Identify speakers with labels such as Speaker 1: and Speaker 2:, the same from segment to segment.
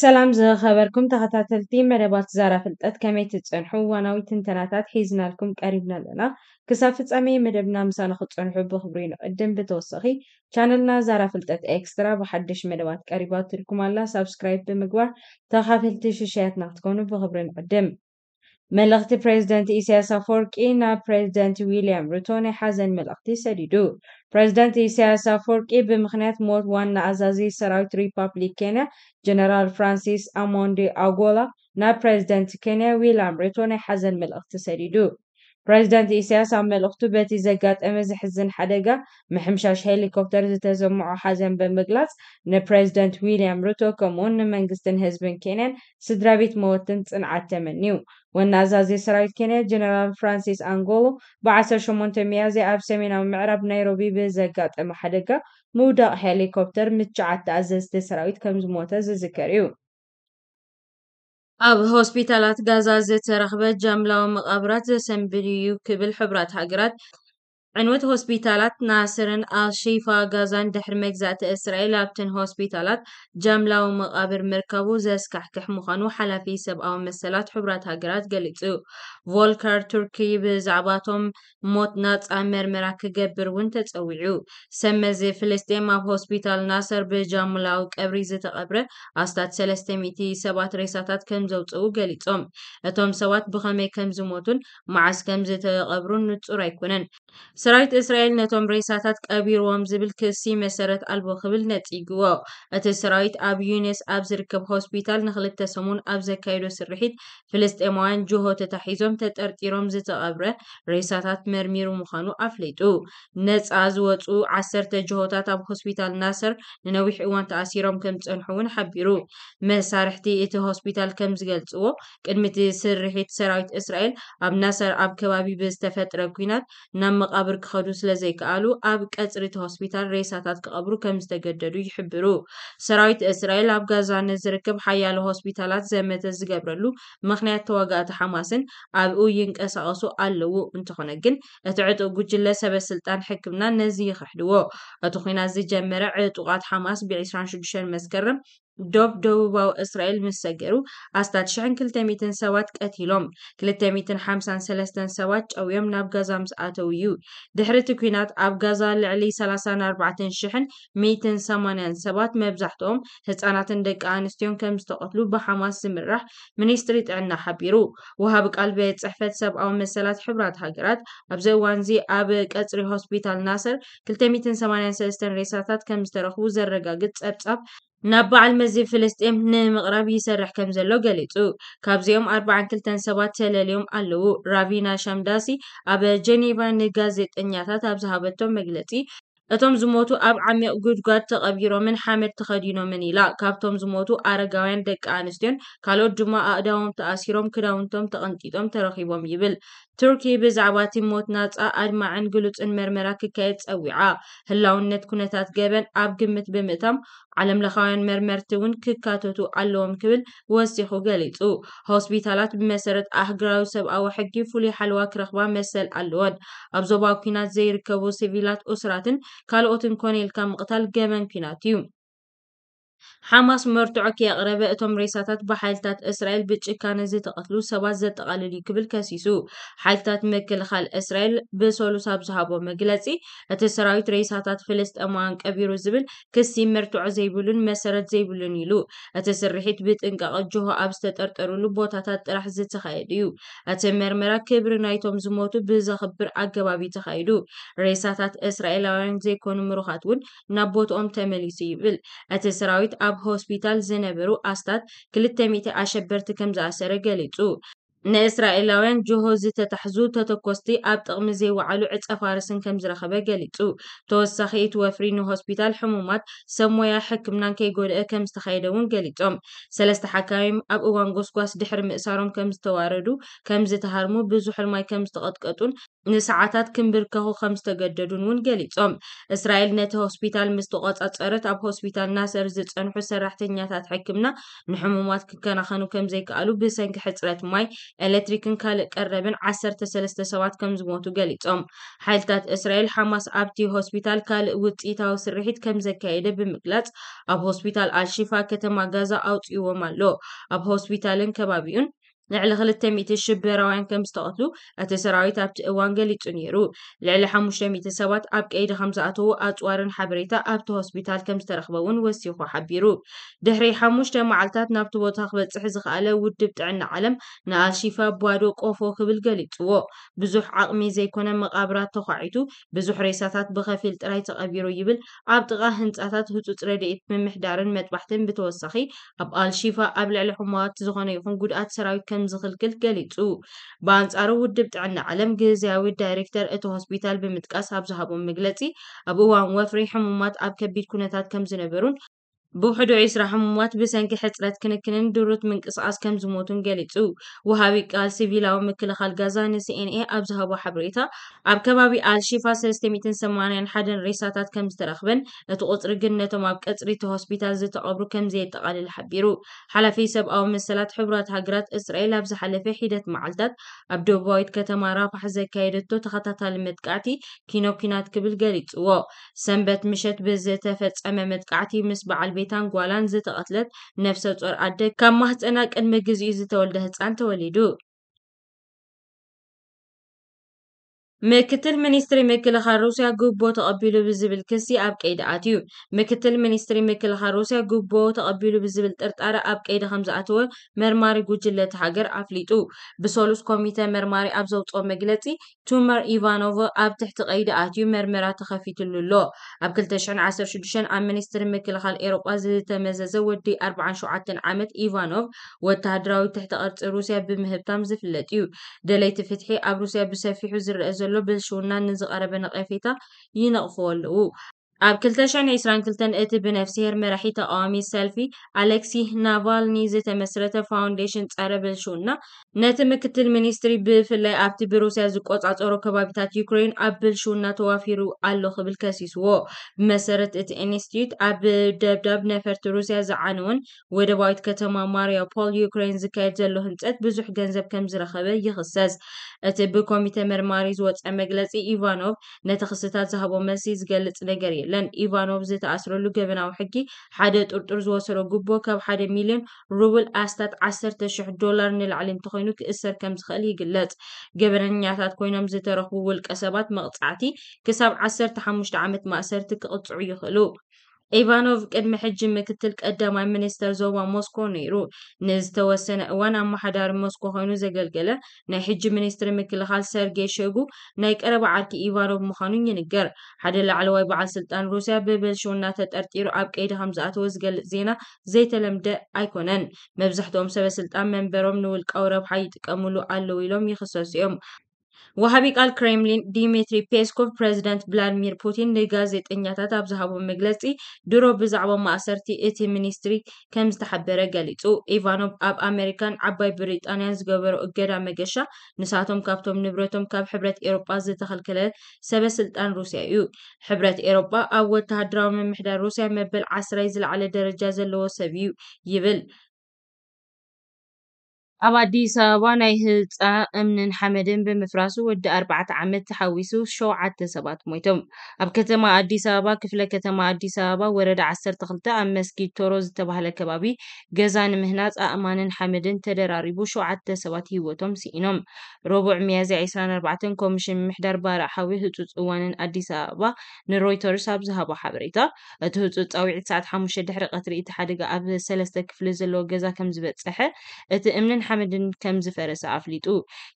Speaker 1: ሰላም ዝኸበርኩም ተኸታተልቲ መደባት ዛራ ፍልጠት ከመይ ትፅንሑ እዋናዊ ትንተናታት ሒዝናልኩም ቀሪብና ኣለና ክሳብ ፍጻሜ መደብና ምሳና ክፅንሑ ብክብሪ ንቅድም ብተወሳኺ ቻነልና ዛራ ፍልጠት ኤክስትራ ብሓድሽ መደባት ቀሪባ ትልኩም ኣላ ሳብስክራይብ ብምግባር ተኻፈልቲ ሽሻያትና ክትኮኑ ብክብሪ ንቅድም መልእኽቲ ፕሬዚደንት ኢሳያስ ኣፈወርቂ ናብ ፕሬዚደንት ዊልያም ሩቶ ናይ ሓዘን መልእኽቲ ሰዲዱ ፕሬዚደንት ኢሳያስ ኣፈወርቂ ብምኽንያት ሞት ዋና ኣዛዚ ሰራዊት ሪፓብሊክ ኬንያ ጀነራል ፍራንሲስ አሞንዲ ኣጎላ ናብ ፕሬዚደንት ኬንያ ዊልያም ሩቶ ናይ ሓዘን መልእኽቲ ሰዲዱ ፕረዚዳንት ኢሳያስ ኣብ መልእኽቱ በቲ ዘጋጠመ ዝሕዝን ሓደጋ ምሕምሻሽ ሄሊኮፕተር ዝተሰምዖ ሓዘን ብምግላጽ ንፕረዚደንት ዊልያም ሩቶ ከምኡውን ንመንግስትን ህዝብን ኬንያን ስድራቤት መወትን ጽንዓት ተመንዩ ዋና ኣዛዚ ሰራዊት ኬንያ ጀነራል ፍራንሲስ አንጎሎ ብ18 መያዝያ ኣብ ሰሜናዊ ምዕራብ ናይሮቢ ብዘጋጠመ ሓደጋ ምውዳቕ ሄሊኮፕተር ምችዓት ተኣዘዝቲ ሰራዊት ከም ዝሞተ ዝዝከር እዩ ኣብ ሆስፒታላት ጋዛ ዝተረኽበ ጃምላዊ መቓብራት ዘሰንብድ እዩ ክብል ሕቡራት ሃገራት عنوة هوسبيتالات ناصرن الشيفا غازان دحر مجزأت إسرائيل أبتن هوسبيتالات جاملة ومقابر مركبو زيس كحكح مخانو حلفي سبقا ومسلات حبرات هاجرات قلقزو فولكر تركي بزعباتهم موت ناتس أمر مراك جبر ونتت أويعو سمزي فلسطين أب هوسبيتال ناصر بجاملة وكأبري زيت قبر أستات سلستميتي سبات ريساتات كم زوتو قلقزهم أتهم سوات بخمي كم زموتون معس كم زيت قبرون نتسو رايكونن سرایت اسرائیل نتون بریساتات قبیر وام زبل کسی مسارت البخبل نتیگوا. ات سرایت اب یونس اب زرکب هاسپیتال نخلت تسامون اب زکایدو فلست اموان جوهو تتحیزم تت ارتی رمز تا ابره ریساتات مرمیر و مخانو افلیتو. نت از او عصر تا اب هاسپیتال ناصر ننویح اوان تا اسیرام کم تنحوون حبیرو. مسارحتی ات هاسپیتال کم زگلت او کدمت سرحید سرایت اسرائیل اب ناصر اب کبابی بستفت رکوینات نم مقابل መቃብር ክኸዱ ስለ ዘይከኣሉ ኣብ ቀፅሪ እቲ ሆስፒታል ሬሳታት ክቐብሩ ከም ዝተገደዱ ይሕብሩ ሰራዊት እስራኤል ኣብ ጋዛ ዝርከብ ሓያሎ ሆስፒታላት ዘመተ ዝገብረሉ ምክንያት ተዋጋእቲ ሓማስን ኣብኡ ይንቀሳቀሱ ኣለዉ እንትኾነ ግን እቲ ዕጡቅ ጉጅለ ሰበስልጣን ሕክምና ነዚ ይክሕድዎ እቲ ኩናት ዝጀመረ ዕጡቃት ሓማስ ብ26 መስከረም ዶብ ደቡባዊ እስራኤል ምስ ሰገሩ ኣስታት 1200 ሰባት ቀቲሎም 253 ሰባት ጨውዮም ናብ ጋዛ ምስ ኣተው እዩ ድሕሪ እቲ ኩናት ኣብ ጋዛ ልዕሊ 34180 ሰባት መብዛሕትኦም ህፃናትን ደቂ ኣንስትዮን ከም ዝተቐትሉ ብሓማስ ዝምራሕ ሚኒስትሪ ጥዕና ሓቢሩ ወሃቢ ቃል ቤት ፅሕፈት ሰብኣዊ መሰላት ሕብራት ሃገራት ኣብዚ እዋን እዚ ኣብ ቀፅሪ ሆስፒታል ናስር 283 ሬሳታት ከም ዝተረኽቡ ዘረጋግፅ ፀብጻብ ናብ በዓል መዚ ፍልስጤም ንምቕራብ ይሰርሕ ከም ዘሎ ገሊጹ ካብዚኦም ኣርባዓን ክልተን ሰባት ተለልዮም ኣለዉ ራቪና ሻምዳሲ ኣብ ጀኔቫ ንጋዜጠኛታት ኣብ ዝሃበቶም መግለጺ እቶም ዝሞቱ ኣብ ዓሚቕ ጉድጓድ ተቐቢሮምን ሓመድ ተኸዲኖምን ኢላ ካብቶም ዝሞቱ ኣረጋውያን ደቂ ኣንስትዮን ካልኦት ድማ ኣእዳዎም ተኣሲሮም ክዳውንቶም ተቐንጢጦም ተረኺቦም ይብል ቱርኪ ብዛዕባ እቲ ሞት ናፃ ኣድማዕን ግሉፅን መርመራ ክካየድ ፀዊዓ ህላውነት ኩነታት ገበን ኣብ ግምት ብምእታም ዓለም ለኻውያን መርመርቲ እውን ክካተቱ ኣለዎም ክብል ወሲኹ ገሊጹ ሆስፒታላት ብመሰረት ኣህግራዊ ሰብኣዊ ሕጊ ፍሉይ ሓልዋ ክረኽባ መሰል ኣለወን ኣብ ዞባ ኩናት ዘይርከቡ ሲቪላት እስራትን ካልኦትን ኮነ ኢልካ ምቕታል ገበን ኩናት እዩ ሓማስ መርትዖ ከየቕረበ እቶም ሬሳታት ብሓይልታት እስራኤል ብጭካነ ዝተቐትሉ ሰባት ዘጠቓልል እዩ ክብል ከሲሱ ሓይልታት ምክልኻል እስራኤል ብሰሉስ ኣብ ዝሃቦ መግለፂ እቲ ሰራዊት ሬሳታት ፍልስጠማውያን ቀቢሩ ዝብል ክሲ መርትዖ ዘይብሉን መሰረት ዘይብሉን ኢሉ እቲ ስርሒት ብጥንቃቐ ጆሆ ኣብ ዝተጠርጠሩሉ ቦታታት ጥራሕ ዝተኻየድ እዩ እቲ መርመራ ክብሪ ናይቶም ዝሞቱ ብዘኽብር ኣገባቢ ተኻይዱ ሬሳታት እስራኤላውያን ዘይኮኑ ምሩኻት እውን ናብ ቦትኦም ተመሊሱ ይብል እቲ ሰራዊት اب هوسپیتال زنبرو استاد کلیت تمیت آشبرت کم زاسر گلیتو ن اسرائیلیان جهوزی تحزو تا تقصی اب تقمزی و علو افارسن کم زرخ بگلیتو تو سخیت و فرین هوسپیتال حمومات سموی حکم نان کی گل اکم استخیدون گلیتام سلست حکایم اب اوان گسکوس دحرم اسارم کم استواردو کم زتهرمو بزحل ما کم استقطقتون ንሰዓታት ክምብርከኹ ከም ዝተገደዱን እውን ገሊፆም እስራኤል ነቲ ሆስፒታል ምስ ተቆፃፀረት ኣብ ሆስፒታል ናሰር ዝፀንሑ ሰራሕተኛታት ሕክምና ንሕሙማት ክከናኸኑ ከም ዘይከኣሉ ብሰንኪ ሕፅረት ማይ ኤሌትሪክን ካልእ ቀረብን 13 ሰባት ከም ዝሞቱ ገሊፆም ሓይልታት እስራኤል ሓማስ ኣብቲ ሆስፒታል ካልእ ውፅኢታዊ ስርሒት ከም ዘካየደ ብምግላፅ ኣብ ሆስፒታል ኣልሺፋ ከተማ ጋዛ ኣውፅዎም ኣሎ ኣብ ሆስፒታልን ከባቢኡን لعل خل التمي تشبر وان كم استقتلو اتسرعي تابت اوان قلي تنيرو لعل حموش تمي تسوات اب كايد خمسة اتو اتوارن حبريتا اب تو هسبيتال كم استرخبون وسيخو حبيرو دهري حموش تمي عالتات نابتو بوتاق بتسحز غالة ودبت عن عالم ناشيفا بوادو قوفو قبل قلي تو بزوح عقمي زي كونا مقابرات تخعيتو بزوح ريساتات بخفيل تراي تقابيرو يبل اب تغا هنت اتات هتو تريد من محدارن متوحتن بتوسخي اب الشيفا اب لعل حموات زغانيوهن قد اتسرعي كم ክጥቀም ዝኽልክል ገሊጹ ብኣንጻሩ ውድብ ጥዕና ዓለም ግዜያዊ ዳይሬክተር እቲ ሆስፒታል ብምጥቃስ ኣብ ዝሃቦም መግለጺ ኣብ እዋን ወፍሪ ሕሙማት ኣብ ከቢድ ኩነታት ከም ዝነበሩን بوحدو عيس رحم موات بسنك حترات كنكنن دروت من قصاص كم زموتون قليتو وهابي قال سيفيلاو مكل خال غازان سي ان اي ابزهبو حبريتا اب كبابي ال شيفا 381 حدن ريساتات كم استرخبن لتقطر جنته ما بقطري تو هوسبيتال زيت ابرو كم زي تقال الحبيرو حلا في سب او مسلات حبرات هاجرات اسرائيل ابز حلا في حيدت معلتات اب دوبويت كتما رافح زي كايدتو تخطاتا لمدقعتي كينو كينات كبل قليتو سنبت مشت بزيت فتصم مدقعتي مسبع ቤታን ጓላን ዝተቐትለት ነፍሰ ጾር ኣደ ካብ ማህፀና ቅድሚ ግዚኡ ዝተወልደ ህፃን ተወሊዱ ምክትል ሚኒስትሪ ምክልኻል ሩስያ ጉቦ ተቐቢሉ ብዝብል ክሲ ኣብ ቀይዲ ኣትዩ ምክትል ሚኒስትሪ ምክልኻል ሩስያ ጉቦ ተቐቢሉ ብዝብል ጥርጣረ ኣብ ቀይዲ ከም ዝኣተወ መርማሪ ጉጅለ እቲ ሃገር ኣፍሊጡ ብሰሉስ ኮሚተ መርማሪ ኣብ ዘውፅኦ መግለፂ ቱመር ኢቫኖቭ ኣብ ትሕቲ ቀይዲ ኣትዩ መርመራ ተኸፊትሉ ኣሎ ኣብ 2016 ኣብ ሚኒስትሪ ምክልኻል ኤሮጳ ዝተመዘዘ ወዲ 47 ዓመት ኢቫኖቭ ወተሃደራዊ ትሕቲ ቅርፂ ሩስያ ብምህብታም ዝፍለጥ እዩ ደለይቲ ፍትሒ ኣብ ሩስያ ብሰፊሑ ዝረአ ዘሎ لوبل شونان نزو أربنا غيفيتا ينا و اب كلتش يعني اسران كلتن اتي بنفسي هر مرحيتا اومي سيلفي الكسي نافالني زيت مسرته فاونديشن تصربل شونا نت مكتل منيستري بفلاي ابتي بروسيا زي قصاصورو كبابيتات يوكرين ابل شونا توافيرو الله قبل كاسيس و مسرت ات انستيت اب دبدب نفرت روسيا زعنون ود وايت كتما ماريا بول يوكرين زي كيتلو هنصت بزح غنزب كم زرخبه يخصز اتي بكوميته مرماريز وات امغلاسي ايفانوف نت خصتات زهبو مسيز غلط نغير ለን ኢቫኖቭ ዝተኣስረሉ ገበናዊ ሕጊ ሓደ ጥርጡር ዝወሰሎ ጉቦ ካብ ሓደ ሚልዮን ሩብል ኣስታት 1ሰርተ,000 ዶላር ንላዕሊ እንተኮይኑ ክእሰር ከም ዝኽእል ይግለጽ ገበነኛታት ኮይኖም ዝተረኽቡ ውልቀ ሰባት መቕጻዕቲ ክሳብ 15 ዓመት ማእሰርቲ ክቕጽዑ ይኽእሉ ኢቫኖቭ ቅድሚ ሕጂ ምክትል ቀዳማይ ሚኒስተር ዞባ ሞስኮ ነይሩ ንዝተወሰነ እዋን ኣመሓዳሪ ሞስኮ ኮይኑ ዘገልገለ ናይ ሕጂ ሚኒስትሪ ምክልኻል ሰርጌ ሸጉ ናይ ቀረባ ዓርኪ ኢቫኖቭ ምዃኑ ይንገር ሓደ ላዕለዋይ በዓል ስልጣን ሩስያ ብበልሽውና ተጠርጢሩ ኣብ ቀይዲ ከም ዝኣተወ ዝገልፅ ዜና ዘይተለምደ ኣይኮነን መብዛሕትኦም ሰበስልጣን መንበሮም ንውልቃዊ ረብሓ ይጥቀምሉ ኣለው ኢሎም ይኽሰሱ እዮም ወሃቢ ቃል ክሬምሊን ዲሚትሪ ፔስኮቭ ፕረዚደንት ቭላድሚር ፑቲን ንጋዜጠኛታት ኣብ ዝሃቦ መግለፂ ድሮ ብዛዕባ ማእሰርቲ እቲ ሚኒስትሪ ከም ዝተሓበረ ገሊፁ ኢቫኖቭ ኣብ ኣሜሪካን ዓባይ ብሪጣንያን ዝገበሮ እገዳ መገሻ ንሳቶም ካብቶም ንብረቶም ካብ ሕብረት ኤሮጳ ዝተኸልከለ ሰበስልጣን ሩስያ እዩ ሕብረት ኤሮጳ ኣብ ወተሃደራዊ ምምሕዳር ሩስያ መበል ዓስራይ ዝለዓለ ደረጃ ዘለዎ ሰብ እዩ ይብል أبا دي سابا ناي هلت أمن حمدن بمفراسو ود أربعة عمد تحويسو شو عدت سبات مويتم أب كتما أدي سابا كفلة كتما أدي سابا ورد عسر تخلطة أمسكي توروز تبهل كبابي غزان مهنات أمان حمدن تدراريبو شو عدت سبات هيوتم سينم ربع ميازي عيسان أربعة كومشن محدار بارا حوي هتوت أوان أدي سابا نروي تورس أب زهابا حبريتا تهتوت أوي عد ساعت حموشة دحرق أتري إتحادق أب سلسة كفلة زلو غزا كمزبت سحة أت أمن ሓመድን ከም ዝፈረሰ ኣፍሊጡ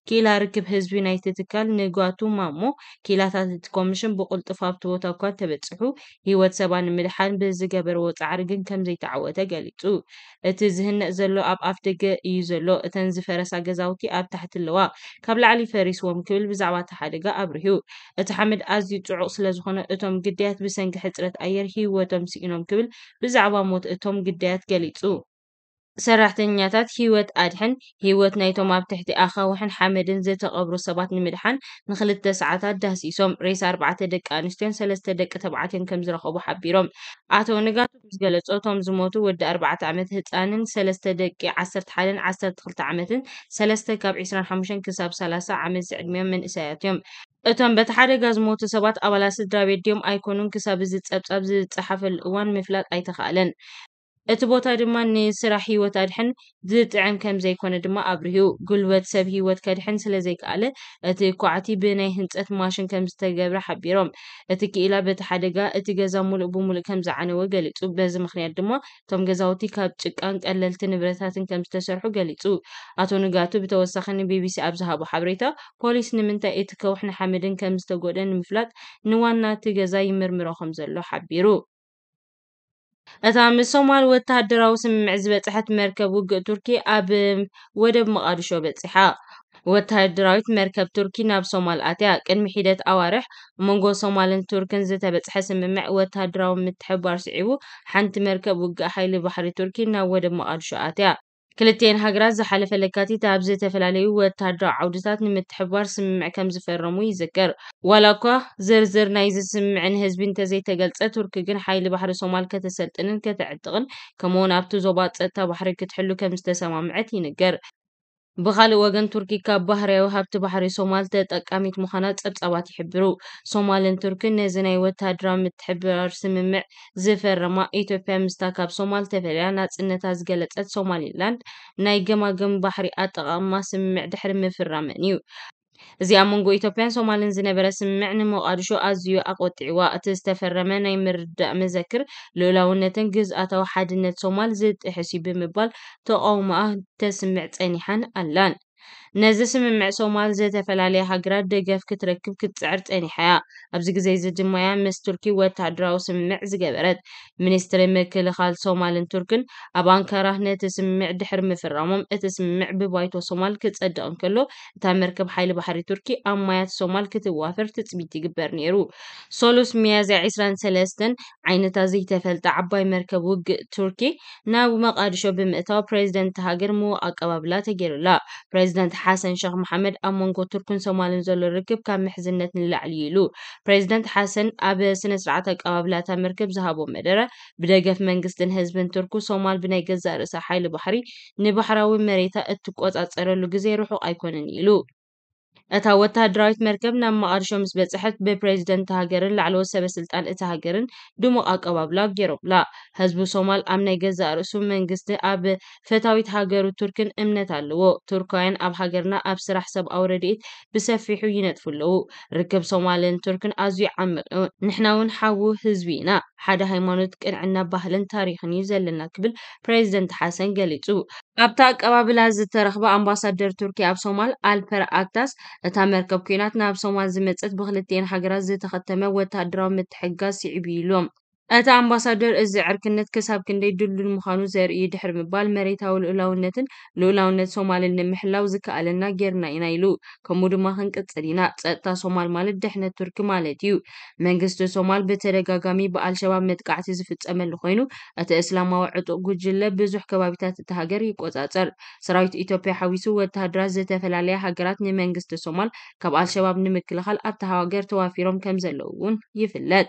Speaker 1: ኬላ ርክብ ህዝቢ ናይቲ ትካል ንጓቱ ማሞ ኬላታት እቲ ኮሚሽን ብቁልጡፍ ኣብቲ ቦታ እኳ ተበፅሑ ሂወት ሰባ ንምድሓን ብዝገበርዎ ፃዕሪ ግን ከም ዘይተዓወተ ገሊፁ እቲ ዝህነእ ዘሎ ኣብ ኣፍ ደገ እዩ ዘሎ እተን ዝፈረሳ ገዛውቲ ኣብ ታሕቲ ኣለዋ ካብ ላዕሊ ፈሪስዎም ክብል ብዛዕባ እቲ ሓደጋ ኣብርሂቡ እቲ ሓመድ ኣዝዩ ፅዑቅ ስለዝኮነ እቶም ግዳያት ብሰንኪ ሕፅረት ኣየር ሂወቶም ስኢኖም ክብል ብዛዕባ ሞት እቶም ግዳያት ገሊፁ ሰራሕተኛታት ሂወት ኣድሕን ሂወት ናይቶም ኣብ ትሕቲ ኣኻውሕን ሓመድን ዝተቐብሩ ሰባት ንምድሓን ንክልተ ሰዓታት ዳህሲሶም ሬሳ ኣርባዕተ ደቂ ኣንስትዮን ሰለስተ ደቂ ተባዕትዮን ከም ዝረኸቡ ሓቢሮም ኣቶ ንጋቱ ምስ ገለጾ እቶም ዝሞቱ ወዲ ኣርባዕተ ዓመት ህፃንን ሰለስተ ደቂ ዓሰርተ ሓደን ዓሰርተ ክልተ ዓመትን ሰለስተ ካብ ዒስራን ሓሙሽተን ክሳብ ሰላሳ ዓመት ዝዕድሚዮም መንእሰያት እዮም እቶም በቲ ሓደጋ ዝሞቱ ሰባት ኣባላት ስድራ ቤት ድዮም ኣይኮኑን ክሳብ እዚ ፀብጻብ ዝፀሓፈሉ እዋን ምፍላጥ ኣይተኻእለን እቲ ቦታ ድማ ንስራሕ ሂወት ኣድሕን ዝጥዕም ከም ዘይኮነ ድማ ኣብርሂቡ ጉልበት ሰብ ሂወት ከድሕን ስለዘይከኣለ እቲ ኳዕቲ ብናይ ህንፀት ማሽን ከም ዝተገብረ ሓቢሮም እቲ ክኢላ በቲ ሓደጋ እቲ ገዛ ሙሉእ ብሙሉእ ከም ዝዓነወ ገሊፁ በዚ ምክንያት ድማ እቶም ገዛውቲ ካብ ጭቃን ቀለልቲ ንብረታትን ከም ዝተሰርሑ ገሊፁ ኣቶ ንጋቱ ብተወሳኺ ንቢቢሲ ኣብ ዝሃቦ ሓበሬታ ፖሊስ ንምንታይ እቲ ከውሕን ሓመድን ከም ዝተጎድአ ንምፍላጥ ንዋና እቲ ገዛ ይምርምሮ ከም ዘሎ ሓቢሩ እታ ምስ ሶማል ወታደራዊ ስምምዕ ዝበፅሐት መርከብ ውግእ ቱርኪ ኣብ ወደብ መቃዲሾ በፂሓ ወታደራዊት መርከብ ቱርኪ ናብ ሶማል ኣትያ ቅድሚ ሒደት ኣዋርሕ መንጎ ሶማልን ቱርክን ዝተበፅሐ ስምምዕ ወታደራዊ ምትሕብባር ስዒቡ ሓንቲ መርከብ ውግእ ሓይሊ ባሕሪ ቱርኪ ናብ ወደብ መቃዲሾ ኣትያ كلتين هاجرات زحلف اللكاتي تابزي تفلالي وتادرع عودتات نمت حبار سمع كم زفرمو يذكر ولاكو زر نايز سمع عن هز بنت زي تقلت اترك جن حي لبحر الصومال كتسلت ان كتعتقن كمون ابتو زوبات اتا بحر كتحلو كم استسمع معتي نقر ብኻልእ ወገን ቱርኪ ካብ ባህርያዊ ሃብቲ ባሕሪ ሶማል ተጠቃሚት ምዃና ጸብጻባት ይሕብሩ ሶማልን ቱርክን ነዚ ናይ ወታደራዊ ምትሕብባር ስምምዕ ዝፈረማ ኢትዮጵያ ምስታ ካብ ሶማል ተፈልያ ናጽነታ ዝገለጸት ሶማሊላንድ ናይ ገማገም ባሕሪ ኣጠቓቕማ ስምምዕ ድሕሪ ምፍራመን እዩ እዚ ኣብ መንጎ ኢትዮጵያን ሶማልን ዝነበረ ስምምዕ ንሞቃዲሾ ኣዝዩ ኣቆጢዕዋ እቲ ዝተፈረመ ናይ ምርዳእ መዘክር ልዑላውነትን ግዝኣታዊ ሓድነት ሶማል ዝጥሕስ ብምባል ተቃውሞኣ ተስምዕ ፀኒሓን ኣላን። ነዚ ስምምዕ ሶማል ዝተፈላለየ ሃገራት ደገፍ ክትረክብ ክትፅዕር ፀኒሓ እያ ኣብዚ ግዜ እዚ ድማ እያ ምስ ቱርኪ ወተሃደራዊ ስምምዕ ዝገበረት ሚኒስትሪ ምክልኻል ሶማልን ቱርክን ኣብ ኣንካራ ነቲ ስምምዕ ድሕሪ ምፍራሞም እቲ ስምምዕ ብባይቶ ሶማል ክጸድቕ እንከሎ እታ መርከብ ሓይሊ ባሕሪ ቱርኪ ኣብ ማያት ሶማል ክትዋፈር ትፅቢት ይግበር ነይሩ ሶሉስ ሚያዝያ 23 ዓይነታ ዘይተፈልጠ ዓባይ መርከብ ውግእ ቱርኪ ናብ መቓድሾ ብምእታው ፕሬዚደንት ሃገር ምዉቕ ኣቀባብላ ተገይሩላ ፕሬዚደንት ሓሰን ሸክ መሓመድ ኣብ መንጎ ቱርክን ሶማልን ዘሎ ርክብ ካብ ምሕዝነት ንላዕሊ ኢሉ ፕሬዚደንት ሓሰን ኣብ ስነ ስርዓት ኣቀባብላ እታ ዝሃቦ መደረ ብደገፍ መንግስትን ህዝብን ቱርኩ ሶማል ብናይ ገዛእ ርእሳ ሓይሊ ባሕሪ ንባሕራዊ መሬታ እትቆፃፀረሉ ግዜ ርሑቅ ኣይኮነን ኢሉ እታ ወታደራዊት መርከብ ናብ መቐርሾ ምስ በፅሐት ብፕሬዚደንት ሃገርን ላዕለዎት ሰበስልጣን እቲ ሃገርን ድሙቕ ኣቀባብላ ገይሮምላ። ህዝቢ ሶማል ኣብ ናይ ገዛ ርእሱ መንግስቲ ኣብ ፈታዊት ሃገሩ ቱርክን እምነት ኣለዎ። ቱርካውያን ኣብ ሃገርና ኣብ ስራሕ ሰብኣዊ ረድኤት ብሰፊሑ ይነጥፉ ኣለዉ። ርክብ ሶማልን ቱርክን ኣዝዩ ዓሚቕ እዩ። ንሕና እውን ሓዊ ህዝቢ ኢና፣ ሓደ ሃይማኖት፣ ቅንዕና፣ ባህልን ታሪክን እዩ ዘለና ክብል ፕሬዚደንት ሓሰን ገሊፁ ኣብታ ኣቀባብላ ዝተረኽባ ኣምባሳደር ቱርኪ ኣብ ሶማል ኣልፐር ኣክታስ እታ መርከብ ኩናት ናብ ሶማል ዝመፅት ብክልቲኤን ሃገራት ዝተኸተመ ወታደራዊ ምትሕግጋዝ ስዒቡ ኢሎም እቲ ኣምባሳደር እዚ ዕርክነት ክሳብ ክንደይ ድልዱል ምዃኑ ዘርኢ እዩ። ድሕሪ ምባል መሬታዊ ልኡላውነትን ልኡላውነት ሶማልን ንምሕላው ዝከኣለና ጌርና ኢና ኢሉ፣ ከምኡ ድማ ክንቅጽል ኢና። ጸጥታ ሶማል ማለት ድሕነት ቱርኪ ማለት እዩ። መንግስቲ ሶማል ብተደጋጋሚ ብኣልሸባብ መጥቃዕቲ ዝፍጸመሉ ኮይኑ እቲ እስላማዊ ዕጡቕ ጉጅለ ብዙሕ ከባቢታት እቲ ሃገር ይቆጻጸር። ሰራዊት ኢትዮጵያ ሓዊሱ ወተሃደራት ዝተፈላለያ ሃገራት ንመንግስቲ ሶማል ካብ ኣልሸባብ ንምክልኻል ኣብታ ሃገር ተዋፊሮም ከም ዘለዉ እውን ይፍለጥ።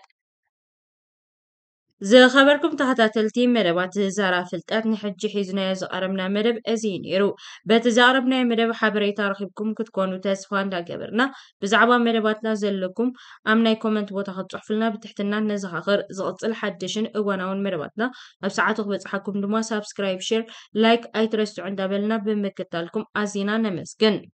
Speaker 1: زخبركم تحتاتلتي مربات زارا فلتات نحجي حيزنا زقربنا مرب ازين يرو بات زقربنا مرب حبري تارخبكم كتكونو تاسفان دا قبرنا بزعبا مرباتنا زلكم امناي كومنت بوتاخد تحفلنا بتحتنا نزخاخر زغط الحدشن اوانون مرباتنا ابساعتوخ بتحكم دما سابسكرايب شير لايك اي ترستو عند بلنا بمكتالكم ازينا نمسكن